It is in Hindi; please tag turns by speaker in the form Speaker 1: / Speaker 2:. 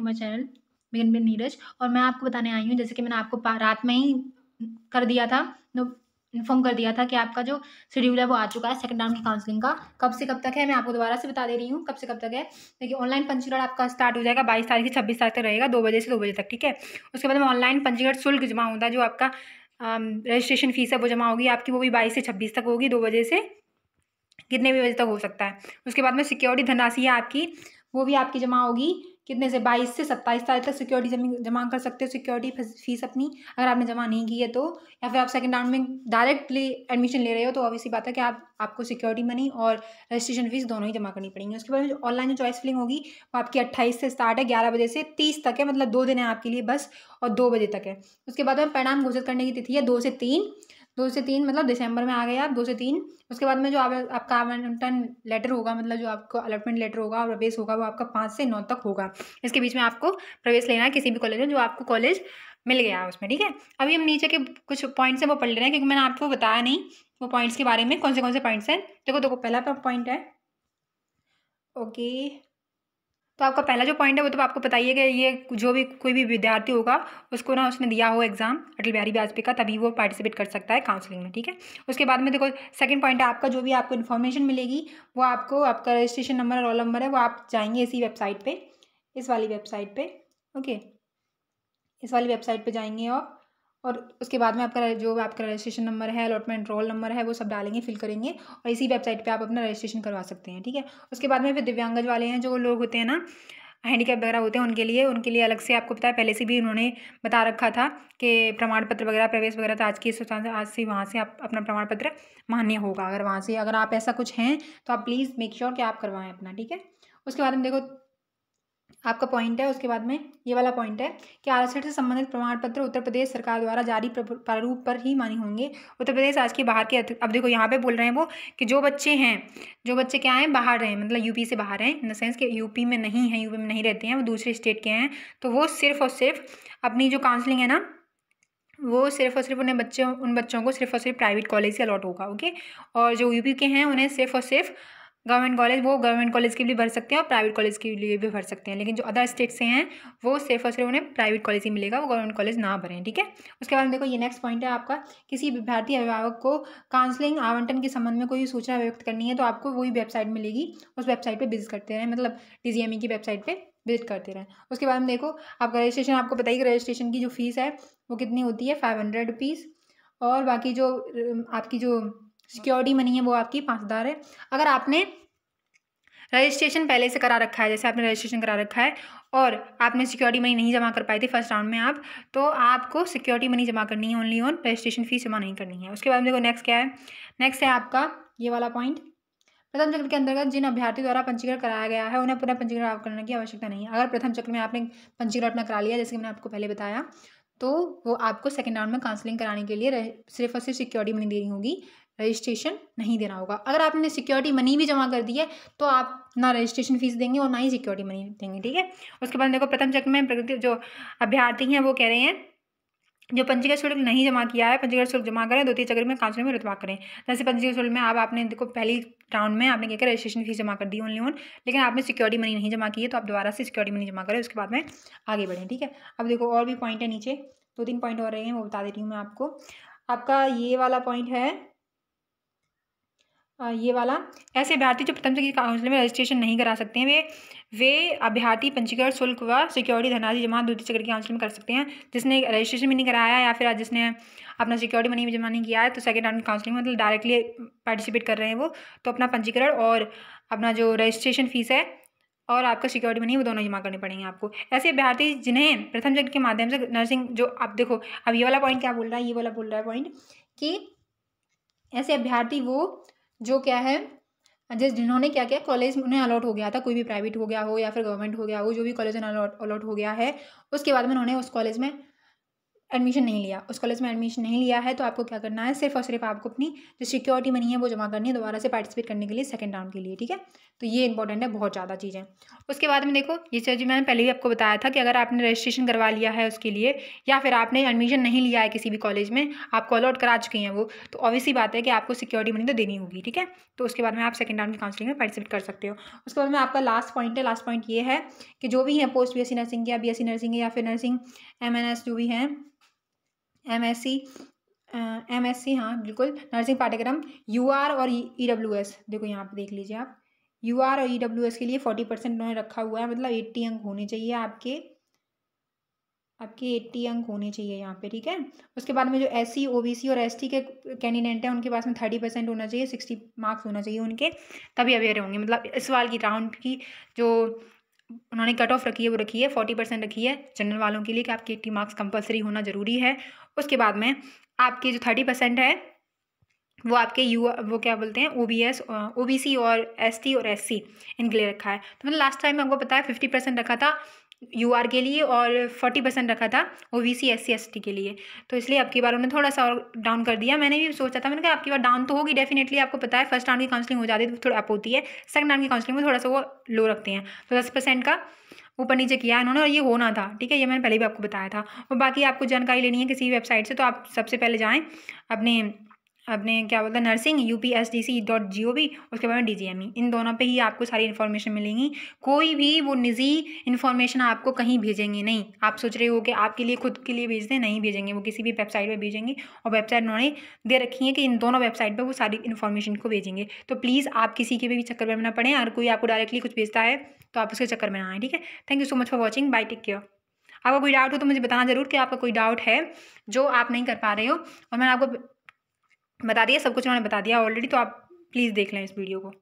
Speaker 1: टू माई चैनल बिगन बिन नीरज और मैं आपको बताने आई हूँ जैसे कि मैंने आपको रात में ही कर दिया था इन्फॉर्म कर दिया था कि आपका जो शेड्यूल है वो आ चुका है सेकंड राउंड की काउंसलिंग का कब से कब तक है मैं आपको दोबारा से बता दे रही हूँ कब से कब तक है देखिए ऑनलाइन पंचीकरण आपका स्टार्ट हो जाएगा बाईस तारीख से छब्बीस तारीख तक रहेगा दो बजे से दो बजे तक ठीक है उसके बाद में ऑनलाइन पंचीकरण शुल्क जमा होता है जो आपका रजिस्ट्रेशन फीस है वो जमा होगी आपकी वो भी बाईस से छब्बीस तक होगी दो बजे से कितने भी बजे तक हो सकता है उसके बाद में सिक्योरिटी धनराशि है आपकी वो भी आपकी जमा होगी कितने से बाईस से सत्ताईस तारीख तक सिक्योरिटी जमा जमा कर सकते हो सिक्योरिटी फीस अपनी अगर आपने जमा नहीं की है तो या फिर आप सेकेंड राउंड में डायरेक्टली एडमिशन ले रहे हो तो ऑब्वियस बात है कि आप आपको सिक्योरिटी मनी और रजिस्ट्रेशन फीस दोनों ही जमा करनी पड़ेंगी उसके बाद ऑनलाइन जो चॉइस फिलिंग होगी वो आपकी अट्ठाईस से स्टार्ट है ग्यारह बजे से तीस तक है मतलब दो दिन है आपके लिए बस और दो बजे तक है उसके बाद परिणाम घोषित करने की तिथि है दो से तीन दो से तीन मतलब दिसंबर में आ गए आप दो से तीन उसके बाद में जो आप, आपका आवंटन लेटर होगा मतलब जो आपको अलॉटमेंट लेटर होगा और प्रवेश होगा वो आपका पाँच से नौ तक होगा इसके बीच में आपको प्रवेश लेना है किसी भी कॉलेज में जो आपको कॉलेज मिल गया उसमें ठीक है अभी हम नीचे के कुछ पॉइंट्स हैं वो पढ़ ले रहे हैं क्योंकि मैंने आपको बताया नहीं वो पॉइंट्स के बारे में कौन से कौन से पॉइंट्स हैं देखो देखो पहला पॉइंट तो है ओके तो आपका पहला जो पॉइंट है वो तो आपको बताइए कि ये जो भी कोई भी विद्यार्थी होगा उसको ना उसने दिया हो एग्ज़ाम अटल बिहारी वाजपेयी का तभी वो पार्टिसिपेट कर सकता है काउंसलिंग में ठीक है उसके बाद में देखो सेकंड पॉइंट है आपका जो भी आपको इन्फॉर्मेशन मिलेगी वो आपको आपका रजिस्ट्रेशन नंबर और रोल नंबर है वो आप जाएंगे इसी वेबसाइट पर इस वाली वेबसाइट पर ओके इस वाली वेबसाइट पर जाएंगे और और उसके बाद में आपका जो आपका रजिस्ट्रेशन नंबर है अलॉटमेंट रोल नंबर है वो सब डालेंगे फिल करेंगे और इसी वेबसाइट पे आप अपना रजिस्ट्रेशन करवा सकते हैं ठीक है उसके बाद में फिर दिव्यांगज वाले हैं जो लोग होते हैं ना हैंडीकैप वगैरह होते हैं उनके लिए उनके लिए अलग से आपको पता है पहले से भी उन्होंने बता रखा था कि प्रमाण पत्र वगैरह प्रवेश वगैरह तो आज की से आज से वहाँ से आप अपना प्रमाण पत्र मान्य होगा अगर वहाँ से अगर आप ऐसा कुछ हैं तो आप प्लीज़ मेक श्योर कि आप करवाएं अपना ठीक है उसके बाद हम देखो आपका पॉइंट है उसके बाद में ये वाला पॉइंट है कि आरक्षण से संबंधित प्रमाण पत्र उत्तर प्रदेश सरकार द्वारा जारी प्रारूप पर ही मान्य होंगे उत्तर प्रदेश आज के बाहर के अब देखो यहाँ पे बोल रहे हैं वो कि जो बच्चे हैं जो बच्चे क्या हैं बाहर रहे हैं मतलब यूपी से बाहर हैं इन द सेंस कि यूपी में नहीं है यूपी में नहीं रहते हैं वो दूसरे स्टेट के हैं तो वो सिर्फ और सिर्फ अपनी जो काउंसलिंग है ना वो सिर्फ और सिर्फ उन्हें बच्चों उन बच्चों को सिर्फ और सिर्फ प्राइवेट कॉलेज से अलॉट होगा ओके और जो यूपी के हैं उन्हें सिर्फ और सिर्फ गवर्नमेंट कॉलेज वो गवर्नमेंट कॉलेज के लिए भर सकते हैं और प्राइवेट कॉलेज के लिए भी भर सकते हैं लेकिन जो अदर स्टेट से हैं वो सिर्फ और सिर्फ उन्हें प्राइवेट कॉलेज ही मिलेगा वो गवर्नमेंट कॉलेज ना भरें ठीक है उसके बाद देखो ये नेक्स्ट पॉइंट है आपका किसी विद्यार्थी अभिभावक को काउंसलिंग आवंटन के संबंध में कोई सूचना व्यक्त करनी है तो आपको वही वेबसाइट मिलेगी उस वेबसाइट पर विजिट करते रहें मतलब डी e की वेबसाइट पर विजिट करते रहें उसके बाद हम देखो आपका रजिस्ट्रेशन आपको बताइए रजिस्ट्रेशन की जो फीस है वो कितनी होती है फाइव हंड्रेड रुपीज़ और बाकी जो आपकी जो सिक्योरिटी मनी है वो आपकी पाँच हज़ार है अगर आपने रजिस्ट्रेशन पहले से करा रखा है जैसे आपने रजिस्ट्रेशन करा रखा है और आपने सिक्योरिटी मनी नहीं जमा कर पाई थी फर्स्ट राउंड में आप तो आपको सिक्योरिटी मनी जमा करनी है ओनली ऑन रजिस्ट्रेशन फीस जमा नहीं करनी है उसके बाद देखो नेक्स्ट क्या है नेक्स्ट है आपका ये वाला पॉइंट प्रथम चक्र के अंतर्गत जिन अभ्यर्थियों द्वारा पंजीकरण कराया गया है उन्हें पुनः पंजीकरण करने की आवश्यकता नहीं है अगर प्रथम चक्र में आपने पंजीकरण अपना करा लिया जैसे कि मैंने आपको पहले बताया तो वो आपको सेकेंड राउंड में काउंसलिंग कराने के लिए सिर्फ और सिर्फ सिक्योरिटी मनी देनी होगी रजिस्ट्रेशन नहीं देना होगा अगर आपने सिक्योरिटी मनी भी जमा कर दी है तो आप ना रजिस्ट्रेशन फीस देंगे और ना ही सिक्योरिटी मनी देंगे ठीक है उसके बाद देखो प्रथम चक्र में प्रकृति जो अभ्यर्थी हैं वो कह रहे हैं जो पंजीकरण शुल्क नहीं जमा किया है पंजीकृत शुल्क जमा करें द्वितीय चक्र में काउंसिल में रुतवा करें जैसे तो पंजीकरण शुल्क में आप आपने देखो पहली राउंड में आपने क्या रजिस्ट्रेशन फीस जमा कर दी ओनली ओन लेकिन आपने सिक्योरिटी मनी नहीं जमा की है तो आप दोबारा से सिक्योरिटी मनी जमा करें उसके बाद में आगे बढ़ें ठीक है अब देखो और भी पॉइंट है नीचे दो तीन पॉइंट हो रहे हैं वो बता दे रही हूँ मैं आपको आपका ये वाला पॉइंट है ये वाला ऐसे अभ्यर्थी जो प्रथम श्रेणी काउंसिल में रजिस्ट्रेशन नहीं करा सकते हैं वे वे अभ्यर्थी पंजीकरण शुल्क व सिक्योरिटी धनाधि जमा द्वितीय चक्र की काउंसिल में कर सकते हैं जिसने रजिस्ट्रेशन भी नहीं कराया या फिर जिसने अपना सिक्योरिटी मनी भी जमा नहीं किया है तो सेकेंड राउंड काउंसिलिंग में मतलब डायरेक्टली पार्टिसिपेट कर रहे हैं वो तो अपना पंजीकरण और अपना जो रजिस्ट्रेशन फीस है और आपका सिक्योरिटी मनी वो दोनों जमा करने पड़ेंगे आपको ऐसे अभ्यर्थी जिन्हें प्रथम चक्र के माध्यम से नर्सिंग जो आप देखो अब ये वाला पॉइंट क्या बोल रहा है ये वाला बोल रहा है पॉइंट कि ऐसे अभ्यर्थी वो जो क्या है जिस जिन्होंने क्या किया कॉलेज उन्हें अलॉट हो गया था कोई भी प्राइवेट हो गया हो या फिर गवर्नमेंट हो गया हो जो भी कॉलेज उन्हें अलॉट अलॉट हो गया है उसके बाद में उन्होंने उस कॉलेज में एडमिशन नहीं लिया उस कॉलेज में एडमिशन नहीं लिया है तो आपको क्या करना है सिर्फ और सिर्फ आपको अपनी जो सिक्योरिटी मनी है वो जमा करनी है दोबारा से पार्टिसिपेट करने के लिए सेकंड राउंड के लिए ठीक है तो ये इंपॉर्टेंट है बहुत ज़्यादा चीज़ें उसके बाद में देखो ये चीज़ मैंने पहले ही आपको बताया था कि अगर आपने रजिस्ट्रेशन करवा लिया है उसके लिए या फिर आपने एडमिशन नहीं लिया है किसी भी कॉलेज में आप कॉल आउट करा चुके हैं वो तो ऑब्वियसली बात है कि आपको सिक्योरिटी मनी तो देनी होगी ठीक है तो उसके बाद में आप सेकंड राउंड की काउंसिलिंग में पार्टिसिपेट कर सकते हो उसके बाद में आपका लास्ट पॉइंट है लास्ट पॉइंट ये है कि जो भी है पोस्ट बी नर्सिंग या बी नर्सिंग या फिर नर्सिंग एम जो भी हैं M S C M S C हाँ बिल्कुल नर्सिंग पाठ्यक्रम यू आर और ई डब्ल्यू एस देखो यहाँ पे देख लीजिए आप यू आर और ई डब्ल्यू एस के लिए फोर्टी परसेंट उन्होंने रखा हुआ है मतलब एट्टी अंक होने चाहिए आपके आपके एट्टी अंक होने चाहिए यहाँ पे ठीक है उसके बाद में जो एस सी ओ बी सी और एस टी के कैंडिडेट हैं उनके पास में थर्टी परसेंट होना चाहिए सिक्सटी मार्क्स होना चाहिए उनके तभी अवेयर होंगे मतलब इस साल की राउंड की जो उन्होंने कट ऑफ रखी है वो रखी है फोर्टी परसेंट रखी है जनरल वालों के लिए कि आपके एट्टी मार्क्स कंपलसरी होना ज़रूरी है उसके बाद में आपके जो थर्टी परसेंट है वो आपके यू वो क्या बोलते हैं O B S O B C और एस टी और एस सी इनके लिए रखा है तो मतलब लास्ट टाइम में आपको पता है फिफ्टी परसेंट रखा था यू आर के लिए और फोर्टी परसेंट रखा था O B C S C S T के लिए तो इसलिए आपकी की बार उन्होंने थोड़ा सा और डाउन कर दिया मैंने भी सोचा था मैंने कहा आपकी बार डाउन तो होगी डेफिनेटली आपको पता है फर्स्ट राउंड की काउंसलिंग हो जाती है तो थोड़ा अप होती है सेकंड राउंड की काउंसलिंग में थोड़ा सा वो लो रखते हैं तो दस परसेंट का ऊपर नीचे किया है उन्होंने और ये होना था ठीक है ये मैंने पहले भी आपको बताया था और बाकी आपको जानकारी लेनी है किसी वेबसाइट से तो आप सबसे पहले जाएँ अपने अपने क्या बोलते हैं nursing U P S D C dot G O V उसके बाद में डी जी एम ई इन दोनों पे ही आपको सारी इन्फॉर्मेशन मिलेंगी कोई भी वो निजी इन्फॉर्मेशन आपको कहीं भेजेंगे नहीं आप सोच रहे हो कि आपके लिए खुद के लिए भेजते हैं नहीं भेजेंगे वो किसी भी वेबसाइट पर भेजेंगे और वेबसाइट उन्होंने दे रखी है कि इन दोनों वेबसाइट पर वो सारी इन्फॉर्मेशन को भेजेंगे तो प्लीज़ आप किसी के भी चक्कर में ना पड़ें अगर कोई आपको डायरेक्टली कुछ भेजता है तो आप उसके चक्कर में ना आएँ ठीक है thank you so much for watching bye take care आपका कोई डाउट हो तो मुझे बताना ज़रूर कि आपका कोई डाउट है जो आप नहीं कर पा रहे हो और मैं आपको बता दिया सब कुछ उन्होंने बता दिया ऑलरेडी तो आप प्लीज़ देख लें इस वीडियो को